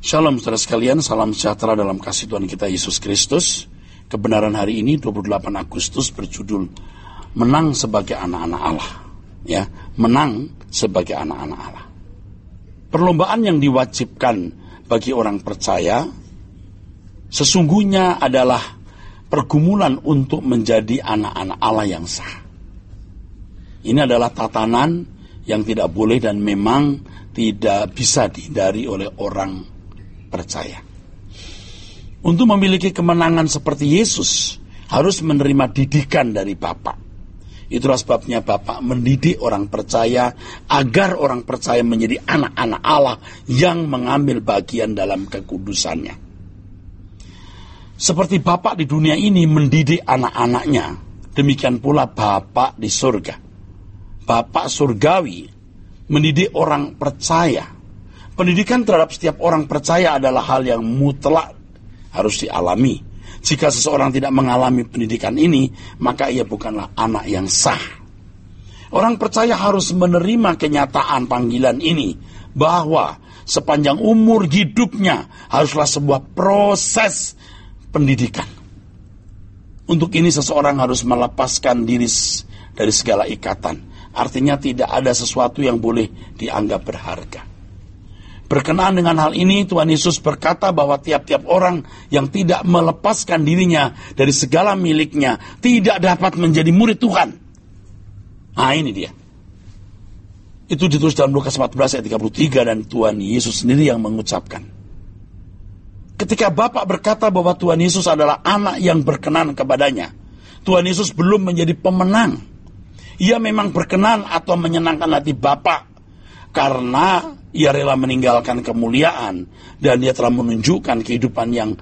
Shalom saudara sekalian, salam sejahtera dalam kasih Tuhan kita Yesus Kristus. Kebenaran hari ini 28 Agustus berjudul Menang sebagai anak-anak Allah. Ya, menang sebagai anak-anak Allah. Perlombaan yang diwajibkan bagi orang percaya sesungguhnya adalah pergumulan untuk menjadi anak-anak Allah yang sah. Ini adalah tatanan yang tidak boleh dan memang tidak bisa dihindari oleh orang percaya. Untuk memiliki kemenangan seperti Yesus, harus menerima didikan dari Bapak. Itulah sebabnya Bapak mendidik orang percaya agar orang percaya menjadi anak-anak Allah yang mengambil bagian dalam kekudusannya. Seperti Bapak di dunia ini mendidik anak-anaknya, demikian pula Bapak di surga. Bapak surgawi mendidik orang percaya Pendidikan terhadap setiap orang percaya adalah hal yang mutlak harus dialami. Jika seseorang tidak mengalami pendidikan ini, maka ia bukanlah anak yang sah. Orang percaya harus menerima kenyataan panggilan ini bahwa sepanjang umur hidupnya haruslah sebuah proses pendidikan. Untuk ini seseorang harus melepaskan diri dari segala ikatan. Artinya tidak ada sesuatu yang boleh dianggap berharga. Berkenaan dengan hal ini, Tuhan Yesus berkata bahwa tiap-tiap orang yang tidak melepaskan dirinya dari segala miliknya tidak dapat menjadi murid Tuhan. Nah ini dia. Itu ditulis dalam Lukas 14 ayat 33 dan Tuhan Yesus sendiri yang mengucapkan. Ketika Bapak berkata bahwa Tuhan Yesus adalah anak yang berkenan kepadanya, Tuhan Yesus belum menjadi pemenang. Ia memang berkenan atau menyenangkan hati Bapak karena ia rela meninggalkan kemuliaan dan ia telah menunjukkan kehidupan yang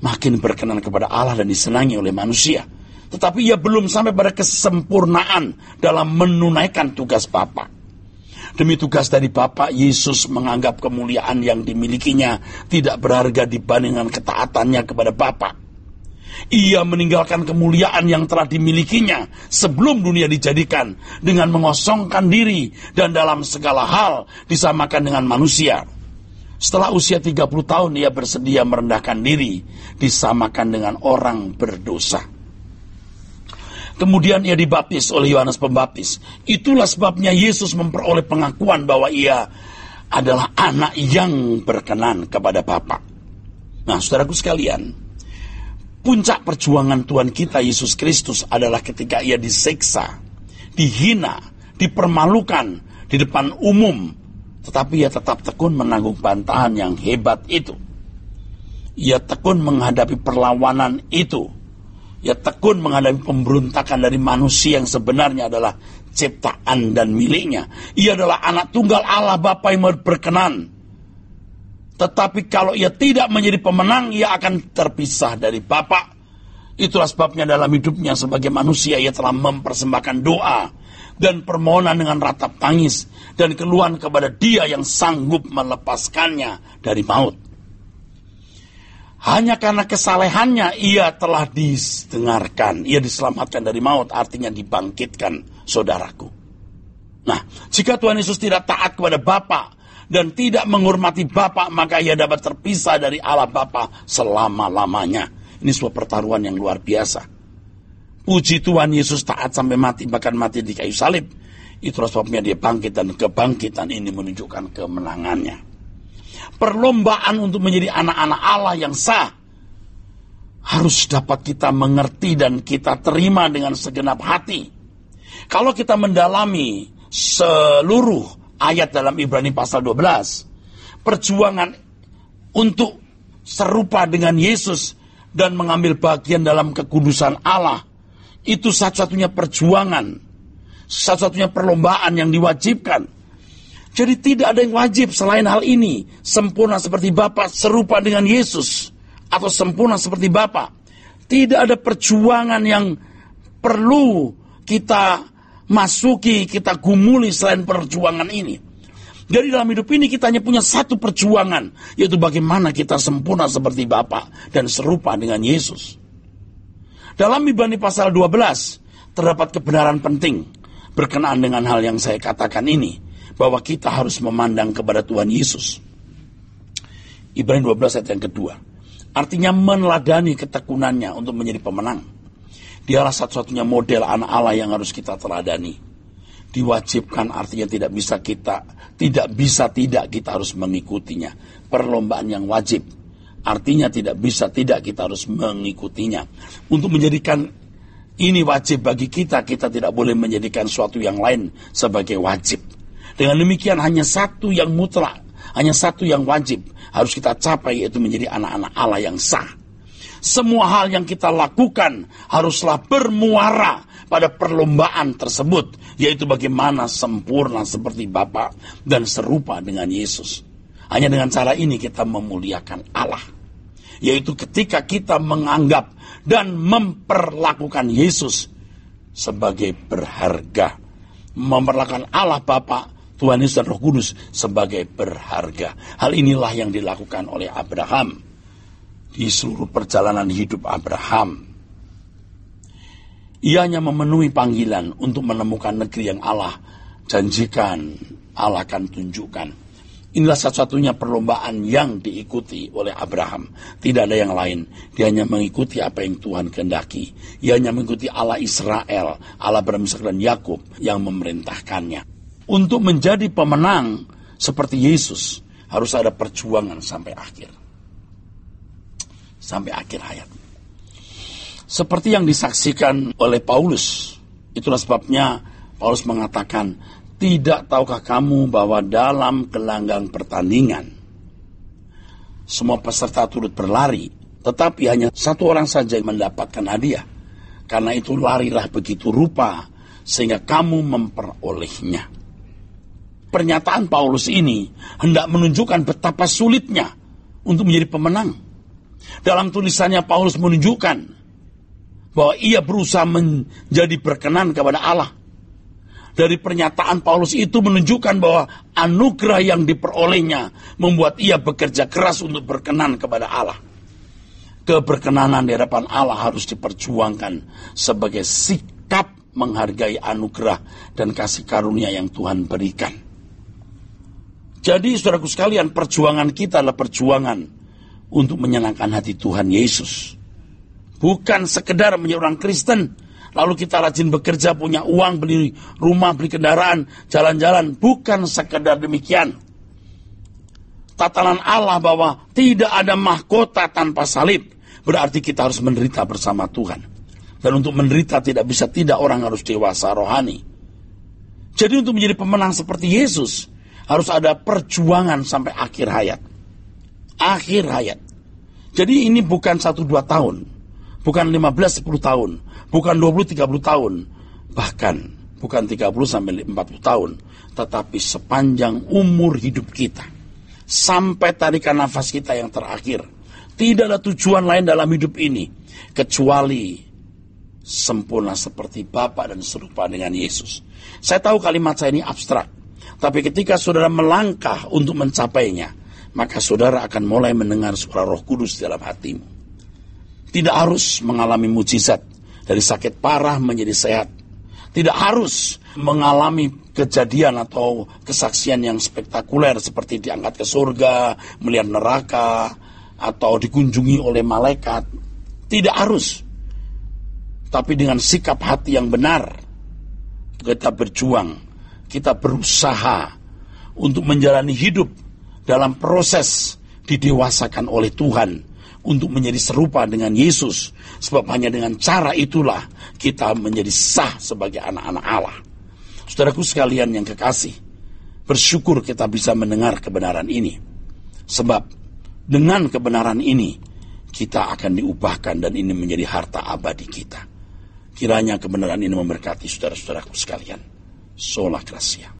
makin berkenan kepada Allah dan disenangi oleh manusia. Tetapi ia belum sampai pada kesempurnaan dalam menunaikan tugas Bapa. Demi tugas dari Bapa, Yesus menganggap kemuliaan yang dimilikinya tidak berharga dibandingkan ketaatannya kepada Bapak. Ia meninggalkan kemuliaan yang telah dimilikinya sebelum dunia dijadikan dengan mengosongkan diri dan dalam segala hal disamakan dengan manusia. Setelah usia 30 tahun ia bersedia merendahkan diri disamakan dengan orang berdosa. Kemudian ia dibaptis oleh Yohanes Pembaptis. Itulah sebabnya Yesus memperoleh pengakuan bahwa ia adalah anak yang berkenan kepada Bapa. Nah, saudaraku sekalian, Puncak perjuangan Tuhan kita Yesus Kristus adalah ketika ia diseksa, dihina, dipermalukan di depan umum, tetapi ia tetap tekun menanggung bantahan yang hebat itu. Ia tekun menghadapi perlawanan itu. Ia tekun menghadapi pemberontakan dari manusia yang sebenarnya adalah ciptaan dan miliknya. Ia adalah anak tunggal Allah Bapa yang berkenan tetapi kalau ia tidak menjadi pemenang, ia akan terpisah dari Bapak. Itulah sebabnya dalam hidupnya sebagai manusia ia telah mempersembahkan doa dan permohonan dengan ratap tangis dan keluhan kepada dia yang sanggup melepaskannya dari maut. Hanya karena kesalehannya ia telah didengarkan, ia diselamatkan dari maut, artinya dibangkitkan saudaraku. Nah, jika Tuhan Yesus tidak taat kepada Bapak, dan tidak menghormati Bapa, maka ia dapat terpisah dari Allah Bapa selama-lamanya. Ini sebuah pertaruhan yang luar biasa. Puji Tuhan Yesus taat sampai mati, bahkan mati di kayu salib. Itulah sebabnya dia bangkit dan kebangkitan ini menunjukkan kemenangannya. Perlombaan untuk menjadi anak-anak Allah yang sah harus dapat kita mengerti dan kita terima dengan segenap hati. Kalau kita mendalami seluruh ayat dalam Ibrani pasal 12. Perjuangan untuk serupa dengan Yesus dan mengambil bagian dalam kekudusan Allah. Itu satu-satunya perjuangan, satu-satunya perlombaan yang diwajibkan. Jadi tidak ada yang wajib selain hal ini. Sempurna seperti Bapa, serupa dengan Yesus. Atau sempurna seperti Bapa. Tidak ada perjuangan yang perlu kita masuki, kita gumuli selain perjuangan ini. Jadi dalam hidup ini kita hanya punya satu perjuangan, yaitu bagaimana kita sempurna seperti Bapa dan serupa dengan Yesus. Dalam Ibrani pasal 12 terdapat kebenaran penting berkenaan dengan hal yang saya katakan ini, bahwa kita harus memandang kepada Tuhan Yesus. Ibrani 12 ayat yang kedua. Artinya meneladani ketekunannya untuk menjadi pemenang Dialah satu-satunya model anak Allah yang harus kita teladani. Diwajibkan artinya tidak bisa kita, tidak bisa tidak kita harus mengikutinya. Perlombaan yang wajib. Artinya tidak bisa tidak kita harus mengikutinya. Untuk menjadikan ini wajib bagi kita, kita tidak boleh menjadikan suatu yang lain sebagai wajib. Dengan demikian hanya satu yang mutlak, hanya satu yang wajib harus kita capai yaitu menjadi anak-anak Allah yang sah semua hal yang kita lakukan haruslah bermuara pada perlombaan tersebut, yaitu bagaimana sempurna seperti Bapa dan serupa dengan Yesus. Hanya dengan cara ini kita memuliakan Allah, yaitu ketika kita menganggap dan memperlakukan Yesus sebagai berharga, memperlakukan Allah Bapa Tuhan Yesus dan Roh Kudus sebagai berharga. Hal inilah yang dilakukan oleh Abraham di seluruh perjalanan hidup Abraham. Ia hanya memenuhi panggilan untuk menemukan negeri yang Allah janjikan, Allah akan tunjukkan. Inilah satu-satunya perlombaan yang diikuti oleh Abraham. Tidak ada yang lain. Dia hanya mengikuti apa yang Tuhan kehendaki. Ia hanya mengikuti Allah Israel, Allah Bermisak dan Yakub yang memerintahkannya. Untuk menjadi pemenang seperti Yesus, harus ada perjuangan sampai akhir sampai akhir hayat. Seperti yang disaksikan oleh Paulus, itulah sebabnya Paulus mengatakan, "Tidak tahukah kamu bahwa dalam kelanggang pertandingan semua peserta turut berlari, tetapi hanya satu orang saja yang mendapatkan hadiah. Karena itu larilah begitu rupa sehingga kamu memperolehnya." Pernyataan Paulus ini hendak menunjukkan betapa sulitnya untuk menjadi pemenang dalam tulisannya Paulus menunjukkan bahwa ia berusaha menjadi berkenan kepada Allah. Dari pernyataan Paulus itu menunjukkan bahwa anugerah yang diperolehnya membuat ia bekerja keras untuk berkenan kepada Allah. Keberkenanan di hadapan Allah harus diperjuangkan sebagai sikap menghargai anugerah dan kasih karunia yang Tuhan berikan. Jadi saudaraku sekalian, perjuangan kita adalah perjuangan untuk menyenangkan hati Tuhan Yesus. Bukan sekedar menjadi orang Kristen, lalu kita rajin bekerja, punya uang, beli rumah, beli kendaraan, jalan-jalan. Bukan sekedar demikian. Tatanan Allah bahwa tidak ada mahkota tanpa salib. Berarti kita harus menderita bersama Tuhan. Dan untuk menderita tidak bisa tidak orang harus dewasa rohani. Jadi untuk menjadi pemenang seperti Yesus, harus ada perjuangan sampai akhir hayat akhir hayat. Jadi ini bukan 1 2 tahun, bukan 15 10 tahun, bukan 20 30 tahun, bahkan bukan 30 sampai 40 tahun, tetapi sepanjang umur hidup kita sampai tarikan nafas kita yang terakhir. Tidak ada tujuan lain dalam hidup ini kecuali sempurna seperti Bapa dan serupa dengan Yesus. Saya tahu kalimat saya ini abstrak, tapi ketika saudara melangkah untuk mencapainya, maka saudara akan mulai mendengar suara Roh Kudus dalam hatimu. Tidak harus mengalami mujizat dari sakit parah menjadi sehat. Tidak harus mengalami kejadian atau kesaksian yang spektakuler seperti diangkat ke surga, melihat neraka, atau dikunjungi oleh malaikat. Tidak harus. Tapi dengan sikap hati yang benar, kita berjuang, kita berusaha untuk menjalani hidup dalam proses didewasakan oleh Tuhan untuk menjadi serupa dengan Yesus. Sebab hanya dengan cara itulah kita menjadi sah sebagai anak-anak Allah. Saudaraku sekalian yang kekasih, bersyukur kita bisa mendengar kebenaran ini. Sebab dengan kebenaran ini, kita akan diubahkan dan ini menjadi harta abadi kita. Kiranya kebenaran ini memberkati saudara-saudaraku sekalian. Sola Gracia.